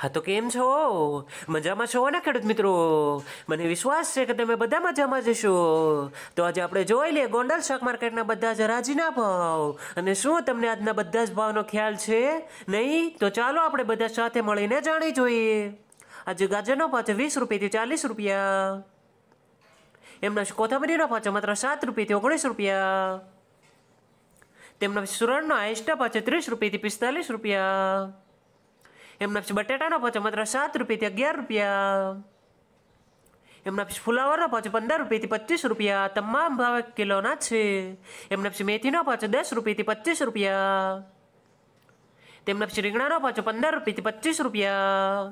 હા તો કેમ છો મજામાં છો ને ખેડૂત મિત્રો મને વિશ્વાસ છે કે તમે બધા મજામાં જશો તો આજે આપણે જોઈ લઈએ ગોંડલ શાક માર્કેટના બધા જ રાજીના ભાવ અને શું તમને આજના બધા જ ભાવનો ખ્યાલ છે નહીં તો ચાલો આપણે બધા સાથે મળીને જાણી જોઈએ આજે ગાજરનો ભાવ છે વીસ રૂપિયાથી ચાલીસ રૂપિયા એમના કોથમરીનો ભાવ છે માત્ર સાત રૂપિયાથી ઓગણીસ રૂપિયા તેમના સુરણનો આઈસ્ટા ભાવ છે ત્રીસ રૂપિયાથી પિસ્તાલીસ રૂપિયા એમના પછી બટેટાનો ભાવ છે માત્ર સાત રૂપિયાથી અગિયાર રૂપિયા એમના પછી ફુલાવરનો ભાવ પંદર રૂપિયાથી પચીસ રૂપિયા તમામ ભાવે કિલોના છે એમના પછી મેથીનો ભાવ દસ રૂપિયાથી પચીસ રૂપિયા તેમના પછી રીંગણાનો ભાવ પંદર રૂપિયાથી પચીસ રૂપિયા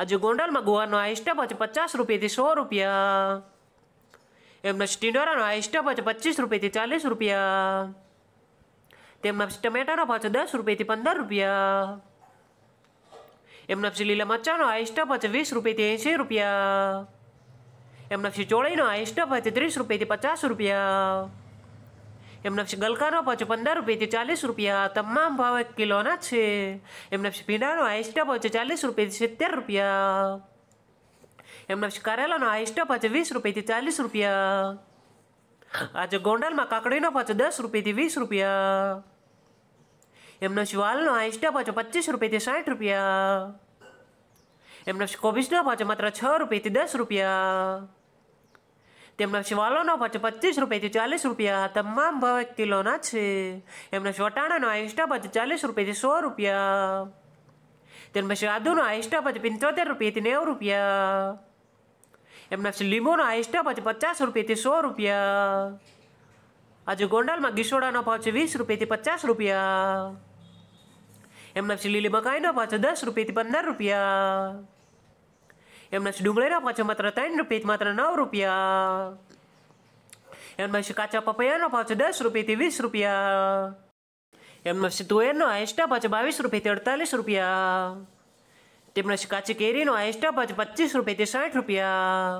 આજે ગોંડલમાં ગોવાનો હાઈસ્ટ ભાવ છે પચાસ રૂપિયાથી સો રૂપિયા એમના સ્ટીનોરાનો હાઈસ્ટ ભાવ છે પચીસ રૂપિયાથી ચાલીસ રૂપિયા તેમના ટમેટાનો ભાવ દસ રૂપિયાથી પંદર રૂપિયા એમના પછી લીલા મરચાનો હાઈસ્ટ અપ હશે વીસ રૂપિયાથી એંશી રૂપિયા એમના પછી ચોળીનો હાઈસ્ટ અપ હશે ત્રીસ રૂપિયાથી પચાસ રૂપિયા એમના પછી ગલકાનો પછી પંદર રૂપિયાથી ચાલીસ રૂપિયા તમામ ભાવ એક કિલોના છે એમના પછી ભીંડાનો આઈસ્ટપ પહોંચે ચાલીસ રૂપિયાથી સિત્તેર રૂપિયા એમના પછી કરેલાનો આઈસ્ટપ પહોંચે વીસ રૂપિયાથી ચાલીસ રૂપિયા આજે ગોંડલમાં કાકડીનો પછી દસ રૂપિયાથી વીસ રૂપિયા એમનો શિવાલનો આઈસ્ટા પાછો પચીસ રૂપિયાથી સાઠ રૂપિયા એમનો કોબીજનો પાછો માત્ર છ રૂપિયાથી દસ રૂપિયા તેમના શિવાલોનો ભાવ પચીસ રૂપિયાથી ચાલીસ રૂપિયા તમામ ભાવ એક કિલોના છે એમના શોટાણાનો આહિષ્ટા ભાવ ચાલીસ રૂપિયાથી સો રૂપિયા તેમના સાદુનો આહિષ્ટા ભાવ પંચોતેર રૂપિયાથી નેવું રૂપિયા એમના લીંબુનો આહિષ્ટા ભાવ પચાસ રૂપિયાથી સો રૂપિયા આજે ગોંડલમાં ગીસોડાનો પાછો વીસ રૂપિયાથી પચાસ રૂપિયા એમના લીલી મકાઈનો પાછો દસ રૂપિયાથી પંદર રૂપિયા એમના ડુંગળીના પાછો માત્ર ત્રણ રૂપિયાથી માત્ર નવ રૂપિયા એમના છે કાચા પપૈયાનો પાછો દસ રૂપિયાથી વીસ રૂપિયા એમના છે તુયરનો આઈસ્ટા પાછો બાવીસ રૂપિયાથી અડતાલીસ રૂપિયા તેમના છે કાચી કેરીનો આઈસ્ટા પાછો પચીસ રૂપિયાથી સાઠ રૂપિયા